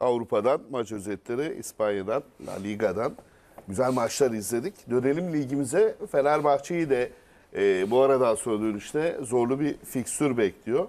Avrupa'dan maç özetleri, İspanya'dan, La Liga'dan güzel maçlar izledik. Dönelim ligimize. Fenerbahçe'yi de e, bu arada sonra dönüşte zorlu bir fikstür bekliyor.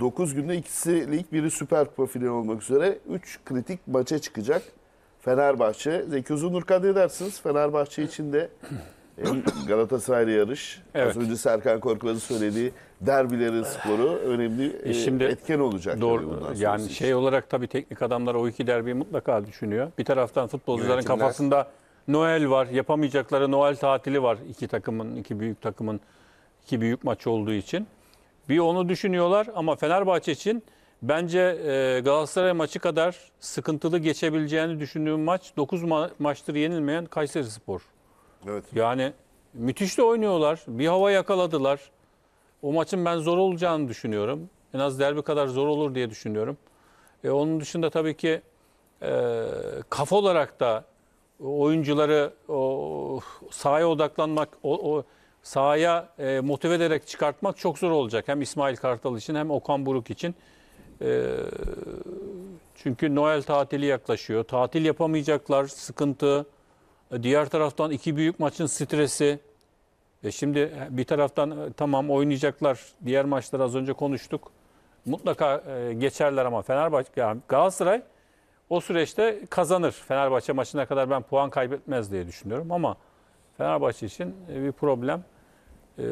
9 günde ikisi lig, biri Süper Kupa finali olmak üzere 3 kritik maça çıkacak. Fenerbahçe. Zeki Uzunurkan ne dersiniz? Fenerbahçe için de Galatasaray'la yarış. Evet. Az önce Serkan Korkmaz'ın söylediği derbilerin skoru önemli e, e, şimdi etken olacak. Doğru. Bundan sonrası yani şey için. şey olarak tabii teknik adamlar o iki derbiyi mutlaka düşünüyor. Bir taraftan futbolcuların kafasında Noel var. Yapamayacakları Noel tatili var iki takımın, iki büyük takımın iki büyük maç olduğu için. Bir onu düşünüyorlar ama Fenerbahçe için bence e, Galatasaray maçı kadar sıkıntılı geçebileceğini düşündüğüm maç 9 ma- maçtır yenilmeyen Kayseri Spor. Evet. Yani müthiş de oynuyorlar. Bir hava yakaladılar. O maçın ben zor olacağını düşünüyorum. En az derbi kadar zor olur diye düşünüyorum. E, onun dışında tabii ki e, kafa olarak da oyuncuları o, sahaya odaklanmak, o, o sahaya e, motive ederek çıkartmak çok zor olacak. Hem İsmail Kartal için hem Okan Buruk için. E, çünkü Noel tatili yaklaşıyor. Tatil yapamayacaklar, sıkıntı. E, diğer taraftan iki büyük maçın stresi. E şimdi e, bir taraftan e, tamam oynayacaklar. Diğer maçları az önce konuştuk. Mutlaka e, geçerler ama Fenerbahçe yani Galatasaray o süreçte kazanır. Fenerbahçe maçına kadar ben puan kaybetmez diye düşünüyorum ama Fenerbahçe için e, bir problem e,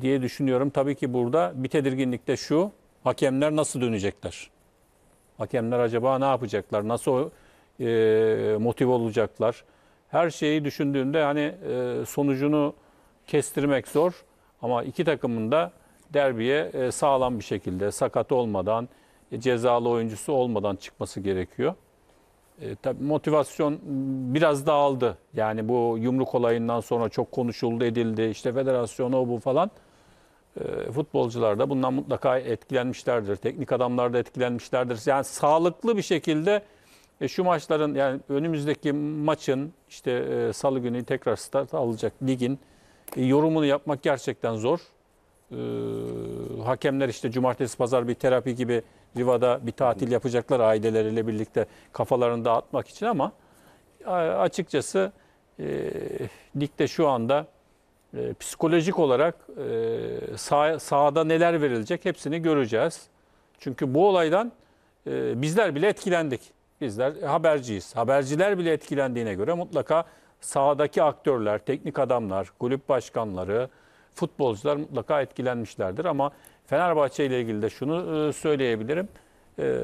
diye düşünüyorum. Tabii ki burada bir tedirginlik de şu. Hakemler nasıl dönecekler? Hakemler acaba ne yapacaklar? Nasıl e, motive olacaklar? Her şeyi düşündüğünde hani e, sonucunu kestirmek zor. Ama iki takımın da derbiye e, sağlam bir şekilde sakat olmadan, e, cezalı oyuncusu olmadan çıkması gerekiyor. E, tabii motivasyon biraz dağıldı. Yani bu yumruk olayından sonra çok konuşuldu, edildi. İşte federasyon o bu falan. E, futbolcular da bundan mutlaka etkilenmişlerdir. Teknik adamlar da etkilenmişlerdir. Yani sağlıklı bir şekilde e, şu maçların yani önümüzdeki maçın işte e, salı günü tekrar start alacak ligin e, yorumunu yapmak gerçekten zor. E, hakemler işte cumartesi pazar bir terapi gibi Riva'da bir tatil yapacaklar aileleriyle birlikte kafalarını dağıtmak için ama e, açıkçası e, ligde şu anda e, psikolojik olarak e, sah sahada neler verilecek hepsini göreceğiz. Çünkü bu olaydan e, bizler bile etkilendik. Bizler haberciyiz. Haberciler bile etkilendiğine göre mutlaka sahadaki aktörler, teknik adamlar, kulüp başkanları, futbolcular mutlaka etkilenmişlerdir. Ama Fenerbahçe ile ilgili de şunu e, söyleyebilirim. E,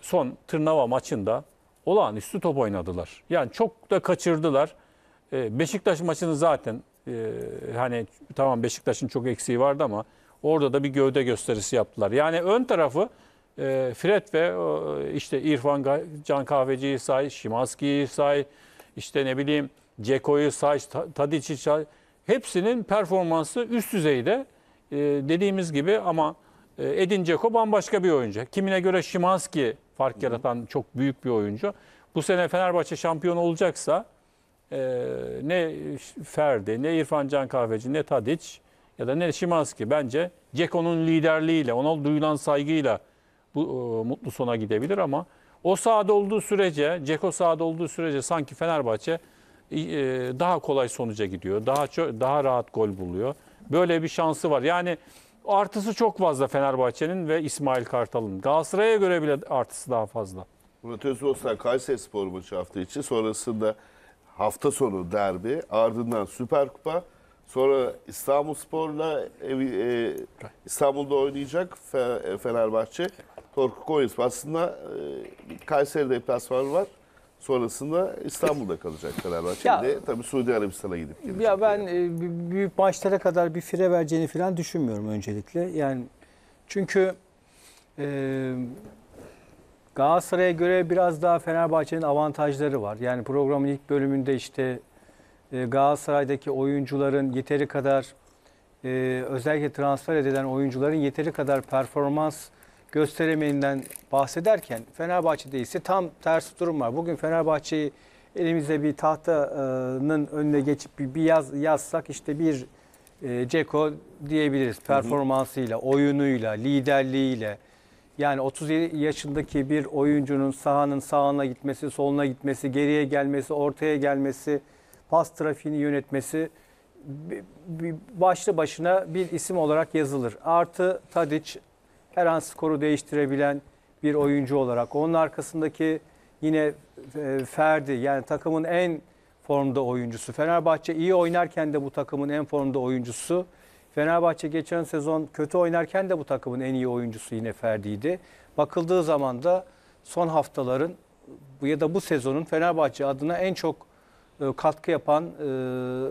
son Tırnava maçında olağanüstü top oynadılar. Yani çok da kaçırdılar. E, Beşiktaş maçını zaten hani tamam Beşiktaş'ın çok eksiği vardı ama orada da bir gövde gösterisi yaptılar. Yani ön tarafı Fred ve işte İrfan Can Kahveci'yi say, Şimanski'yi say, işte ne bileyim Ceko'yu Saç, Tadic'i Saç hepsinin performansı üst düzeyde e, dediğimiz gibi ama e, Edin Ceko bambaşka bir oyuncu. Kimine göre Şimanski fark Hı-hı. yaratan çok büyük bir oyuncu. Bu sene Fenerbahçe şampiyon olacaksa e, ne Ferdi, ne İrfan Can Kahveci, ne Tadic ya da ne Şimanski bence Ceko'nun liderliğiyle, ona duyulan saygıyla bu e, mutlu sona gidebilir ama o sahada olduğu sürece, Ceko sahada olduğu sürece sanki Fenerbahçe e, daha kolay sonuca gidiyor. Daha daha rahat gol buluyor. Böyle bir şansı var. Yani artısı çok fazla Fenerbahçe'nin ve İsmail Kartal'ın. Galatasaray'a göre bile artısı daha fazla. Murat Özbostan Kayseri Spor maçı hafta içi. Sonrasında hafta sonu derbi. Ardından Süper Kupa. Sonra İstanbul Spor'la e, İstanbul'da oynayacak Fenerbahçe. Torku Koyuz. Aslında e, Kayseri deplasmanı var. Sonrasında İstanbul'da kalacak Fenerbahçe. Ya, tabii Suudi Arabistan'a gidip gelecek. Ya ben yani. E, büyük maçlara kadar bir fire vereceğini falan düşünmüyorum öncelikle. Yani çünkü e, Galatasaray'a göre biraz daha Fenerbahçe'nin avantajları var. Yani programın ilk bölümünde işte e, Galatasaray'daki oyuncuların yeteri kadar e, özellikle transfer edilen oyuncuların yeteri kadar performans Gösteremeyinden bahsederken Fenerbahçe'de ise tam tersi durum var. Bugün Fenerbahçe'yi elimizde bir tahtanın önüne geçip bir yaz yazsak işte bir e, Ceko diyebiliriz. Performansıyla, oyunuyla, liderliğiyle. Yani 37 yaşındaki bir oyuncunun sahanın sağına gitmesi, soluna gitmesi, geriye gelmesi, ortaya gelmesi, pas trafiğini yönetmesi başlı başına bir isim olarak yazılır. Artı Tadic, her an skoru değiştirebilen bir oyuncu olarak. Onun arkasındaki yine e, Ferdi yani takımın en formda oyuncusu. Fenerbahçe iyi oynarken de bu takımın en formda oyuncusu. Fenerbahçe geçen sezon kötü oynarken de bu takımın en iyi oyuncusu yine Ferdi'ydi. Bakıldığı zaman da son haftaların ya da bu sezonun Fenerbahçe adına en çok e, katkı yapan e,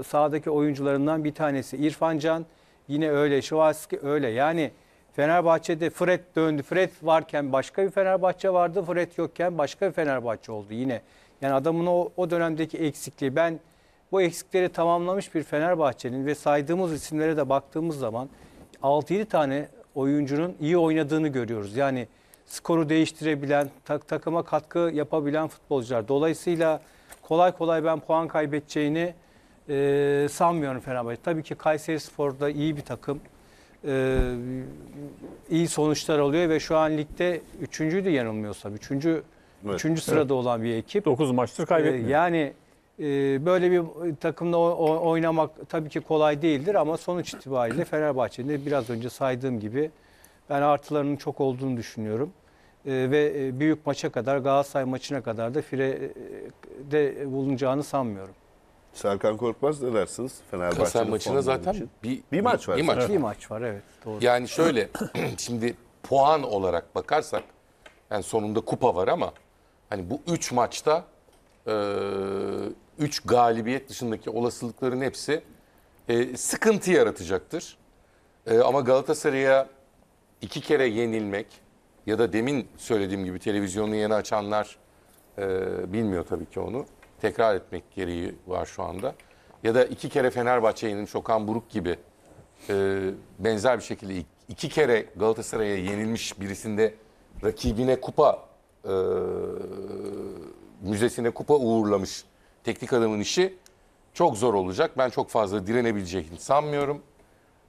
sahadaki oyuncularından bir tanesi. İrfan Can yine öyle, Şivaski öyle. Yani Fenerbahçe'de Fred döndü. Fred varken başka bir Fenerbahçe vardı. Fred yokken başka bir Fenerbahçe oldu yine. Yani adamın o, o dönemdeki eksikliği. Ben bu eksikleri tamamlamış bir Fenerbahçe'nin ve saydığımız isimlere de baktığımız zaman 6-7 tane oyuncunun iyi oynadığını görüyoruz. Yani skoru değiştirebilen, tak, takıma katkı yapabilen futbolcular. Dolayısıyla kolay kolay ben puan kaybedeceğini e, sanmıyorum Fenerbahçe. Tabii ki Kayseri Spor'da iyi bir takım e, iyi sonuçlar alıyor ve şu an ligde üçüncüydü yanılmıyorsam. Üçüncü, evet. üçüncü sırada evet. olan bir ekip. dokuz maçtır e, kaybetmiyor. E, yani e, böyle bir takımla o, oynamak tabii ki kolay değildir ama sonuç itibariyle Fenerbahçe'nin biraz önce saydığım gibi ben artılarının çok olduğunu düşünüyorum. E, ve e, büyük maça kadar Galatasaray maçına kadar da fire e, de bulunacağını sanmıyorum. Serkan Korkmaz ne dersiniz Fenerbahçe'nin Kasar zaten için. bir, bir maç var. Bir maç, bir maç var evet doğru. Yani şöyle şimdi puan olarak bakarsak yani sonunda kupa var ama hani bu 3 maçta 3 e, galibiyet dışındaki olasılıkların hepsi e, sıkıntı yaratacaktır. E, ama Galatasaray'a iki kere yenilmek ya da demin söylediğim gibi televizyonu yeni açanlar e, bilmiyor tabii ki onu tekrar etmek gereği var şu anda. Ya da iki kere Fenerbahçe'nin Şokan Buruk gibi e, benzer bir şekilde iki kere Galatasaray'a yenilmiş birisinde rakibine kupa e, müzesine kupa uğurlamış teknik adamın işi çok zor olacak. Ben çok fazla direnebileceğini sanmıyorum.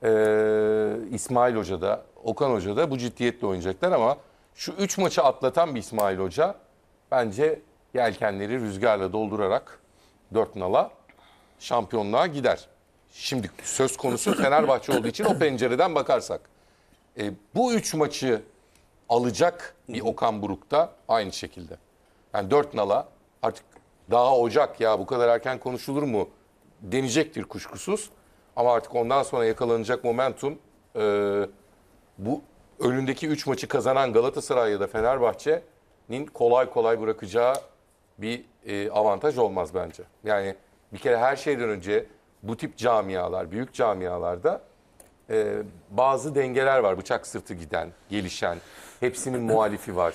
Ee, İsmail Hoca da, Okan Hoca da bu ciddiyetle oynayacaklar ama şu üç maçı atlatan bir İsmail Hoca bence yelkenleri rüzgarla doldurarak dört nala şampiyonluğa gider. Şimdi söz konusu Fenerbahçe olduğu için o pencereden bakarsak. E, bu üç maçı alacak bir Okan Buruk da aynı şekilde. Yani dört nala artık daha Ocak ya bu kadar erken konuşulur mu denecektir kuşkusuz. Ama artık ondan sonra yakalanacak momentum e, bu önündeki üç maçı kazanan Galatasaray ya da Fenerbahçe'nin kolay kolay bırakacağı bir e, avantaj olmaz bence. Yani bir kere her şeyden önce bu tip camialar, büyük camialarda e, bazı dengeler var. Bıçak sırtı giden, gelişen, hepsinin muhalifi var.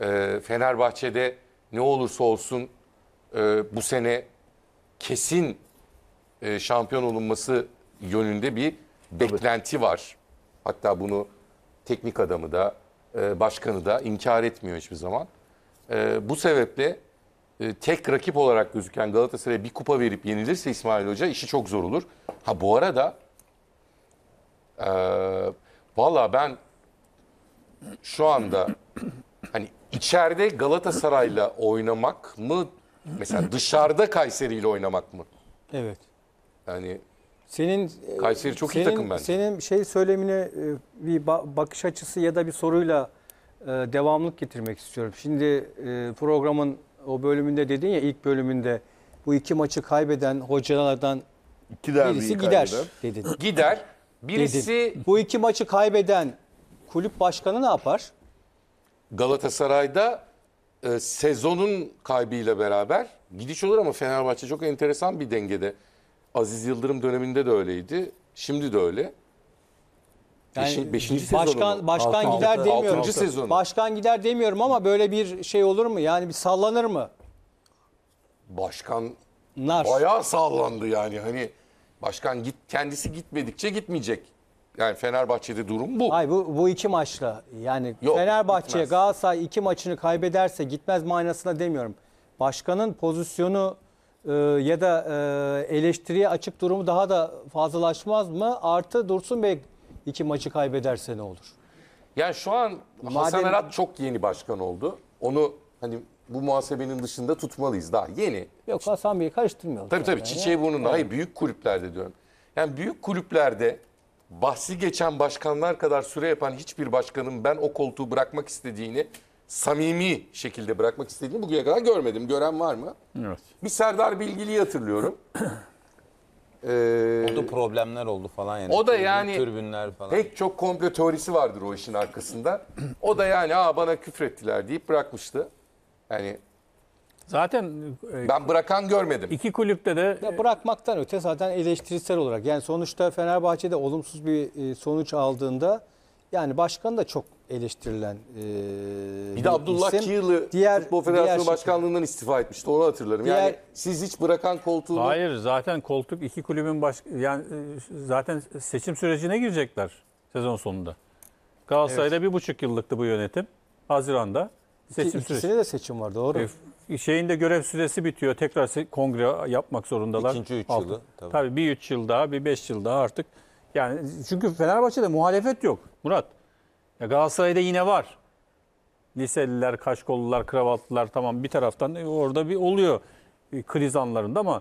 E, Fenerbahçe'de ne olursa olsun e, bu sene kesin e, şampiyon olunması yönünde bir beklenti var. Hatta bunu teknik adamı da, e, başkanı da inkar etmiyor hiçbir zaman. E, bu sebeple e, tek rakip olarak gözüken Galatasaray'a bir kupa verip yenilirse İsmail Hoca işi çok zor olur. Ha bu arada e, valla ben şu anda hani içeride Galatasaray'la oynamak mı mesela dışarıda Kayseri ile oynamak mı? Evet. Yani senin e, Kayseri çok senin, iyi takım bence. Senin şey söylemine e, bir bakış açısı ya da bir soruyla devamlık getirmek istiyorum. Şimdi programın o bölümünde dedin ya ilk bölümünde bu iki maçı kaybeden hocalardan İki birisi gider dedin. Gider. Birisi dedin. bu iki maçı kaybeden kulüp başkanı ne yapar? Galatasaray'da e, sezonun kaybıyla beraber gidiş olur ama Fenerbahçe çok enteresan bir dengede. Aziz Yıldırım döneminde de öyleydi. Şimdi de öyle. Yani Beşin, beşinci başkan başkan altın, gider altın, demiyorum. Altıncı sezonu. Başkan gider demiyorum ama böyle bir şey olur mu? Yani bir sallanır mı? Başkan Nar. bayağı sallandı yani. Hani başkan git kendisi gitmedikçe gitmeyecek. Yani Fenerbahçe'de durum bu. Hayır bu, bu iki maçla yani Yok, Fenerbahçe gitmez. Galatasaray iki maçını kaybederse gitmez manasına demiyorum. Başkanın pozisyonu e, ya da e, eleştiriye açık durumu daha da fazlalaşmaz mı? Artı Dursun Bey İki maçı kaybederse ne olur? Yani şu an Hasan Erat çok yeni başkan oldu. Onu hani bu muhasebenin dışında tutmalıyız daha yeni. Yok Hasan Bey'i karıştırmayalım. Tabii tabii çiçeği burnunda. Hayır büyük kulüplerde diyorum. Yani büyük kulüplerde bahsi geçen başkanlar kadar süre yapan hiçbir başkanın ben o koltuğu bırakmak istediğini samimi şekilde bırakmak istediğini bugüne kadar görmedim. Gören var mı? Evet. Bir Serdar Bilgili'yi hatırlıyorum. Ee, Oldu problemler oldu falan yani. O da yani türbünler falan. Pek çok komplo teorisi vardır o işin arkasında. O da yani aa bana küfrettiler deyip bırakmıştı. Yani Zaten e, ben bırakan görmedim. İki kulüpte de Ya bırakmaktan öte zaten eleştirisel olarak. Yani sonuçta Fenerbahçe'de olumsuz bir e, sonuç aldığında yani başkan da çok eleştirilen e, bir de Abdullah isim. Kiyılı diğer, Futbol Federasyonu diğer Başkanlığından istifa etmişti. Onu hatırlarım. Diğer, yani siz hiç bırakan koltuğunu... Hayır zaten koltuk iki kulübün baş... yani e, zaten seçim sürecine girecekler sezon sonunda. Galatasaray'da evet. bir buçuk yıllıktı bu yönetim. Haziran'da seçim İki, ikisine de seçim var doğru. E, şeyin de görev süresi bitiyor. Tekrar kongre yapmak zorundalar. İkinci üç Altı. yılı. Tabii. tabii bir üç yıl daha bir beş yıl daha artık. Yani çünkü Fenerbahçe'de muhalefet yok Murat. Ya Galatasaray'da yine var. Liseliler, kaşkollular, kravatlılar tamam bir taraftan e, orada bir oluyor e, kriz anlarında ama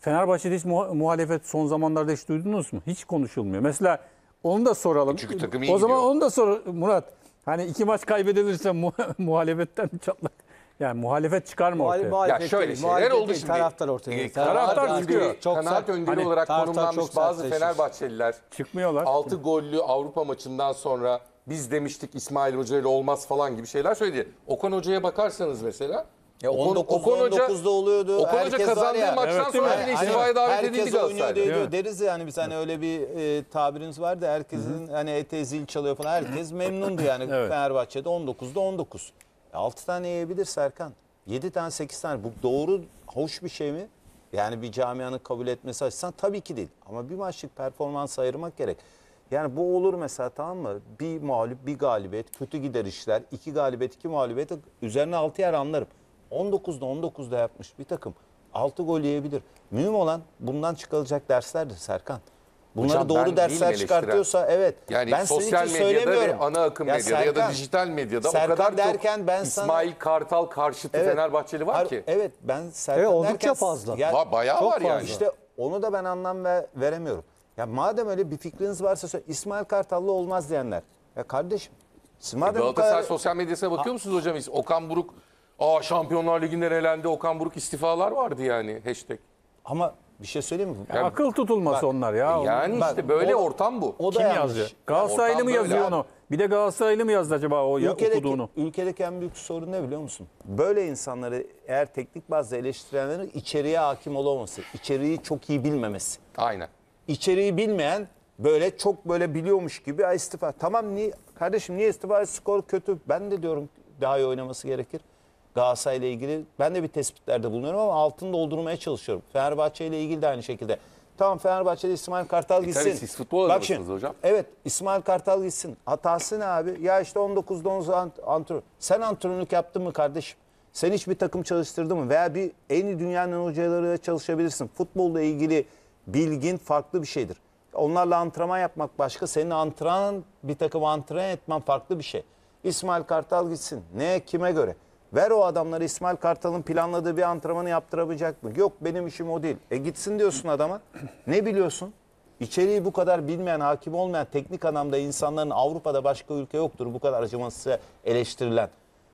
Fenerbahçe'de hiç muhalefet son zamanlarda hiç duydunuz mu? Hiç konuşulmuyor. Mesela onu da soralım. Çünkü takım iyi O zaman gidiyor. onu da sor Murat. Hani iki maç kaybedilirse mu muhalefetten çatlak. Yani muhalefet çıkar mı ortaya? Muhalefet ya şöyle şeyler oldu şimdi. Taraftar ortaya. E, taraftar, taraftar çıkıyor. Çok kanaat öngörü hani, olarak konumlanmış çok bazı Fenerbahçeliler. Çıkmıyorlar. 6 gollü Avrupa maçından sonra biz demiştik İsmail Hoca ile olmaz falan gibi şeyler söyledi. Okan Hoca'ya bakarsanız mesela ya 19, Okan Hoca, 19'da oluyordu. Okan Hoca kazandığı ya. maçtan evet, sonra bile hani istifaya davet edildi Galatasaray'da. Herkes Deriz yani biz hani öyle bir e, tabirimiz vardı. Herkesin Hı -hı. hani ete zil çalıyor falan. Herkes memnundu yani evet. Fenerbahçe'de 19'da 19. 6 tane yiyebilir Serkan. 7 tane 8 tane. Bu doğru hoş bir şey mi? Yani bir camianın kabul etmesi açısından tabii ki değil. Ama bir maçlık performans ayırmak gerek. Yani bu olur mesela tamam mı? Bir mağlup, bir galibiyet, kötü gider işler. iki galibiyet, iki mağlubiyet. Üzerine altı yer anlarım. 19'da 19'da yapmış bir takım. altı gol yiyebilir. Mühim olan bundan çıkarılacak derslerdir Serkan. Bunları Hocam, doğru dersler çıkartıyorsa evet. Yani ben sosyal medyada söylemiyorum. ve ana akım ya medyada Serkan, ya da dijital medyada Serkan o kadar derken çok ben İsmail Kartal karşıtı evet, Fenerbahçeli var ki. Evet ben Serkan evet, oldukça derken, fazla. Ya, ba bayağı var fazla. yani. İşte onu da ben anlam ve veremiyorum. Ya madem öyle bir fikriniz varsa İsmail Kartallı olmaz diyenler. Ya kardeşim. Siz e, madem Galatasaray kadar... sosyal medyasına bakıyor musunuz hocam? hiç? Okan Buruk Aa Şampiyonlar Ligi'nden elendi. Okan Buruk istifalar vardı yani hashtag. Ama bir şey söyleyeyim mi? Ya, akıl tutulmaz bak, onlar ya. Yani bak, işte böyle o, ortam bu. O da Kim yazdı? Galatasaraylı mı yazıyor abi. onu? Bir de Galatasaraylı mı yazdı acaba o ülkedeki, okuduğunu? Ülkedeki en büyük sorun ne biliyor musun? Böyle insanları eğer teknik bazda eleştirenlerin içeriye hakim olamaması, içeriği çok iyi bilmemesi. Aynen içeriği bilmeyen böyle çok böyle biliyormuş gibi ay istifa. Tamam niye, kardeşim niye istifa? Skor kötü. Ben de diyorum daha iyi oynaması gerekir. Galatasaray ile ilgili ben de bir tespitlerde bulunuyorum ama altını doldurmaya çalışıyorum. Fenerbahçe ile ilgili de aynı şekilde. Tamam Fenerbahçe'de İsmail Kartal e gitsin. Tabii siz futbol Bak şimdi, hocam. Evet İsmail Kartal gitsin. Hatası ne abi? Ya işte 19'da 10 ant antrenör. Sen antrenörlük yaptın mı kardeşim? Sen hiç bir takım çalıştırdın mı? Veya bir en iyi dünyanın hocalarıyla çalışabilirsin. Futbolla ilgili bilgin farklı bir şeydir. Onlarla antrenman yapmak başka. Senin antrenman bir takım antren etmen farklı bir şey. İsmail Kartal gitsin. Ne kime göre? Ver o adamları İsmail Kartal'ın planladığı bir antrenmanı yaptırabilecek mi? Yok benim işim o değil. E gitsin diyorsun adama. Ne biliyorsun? İçeriği bu kadar bilmeyen, hakim olmayan teknik anlamda insanların Avrupa'da başka ülke yoktur. Bu kadar acımasızca eleştirilen.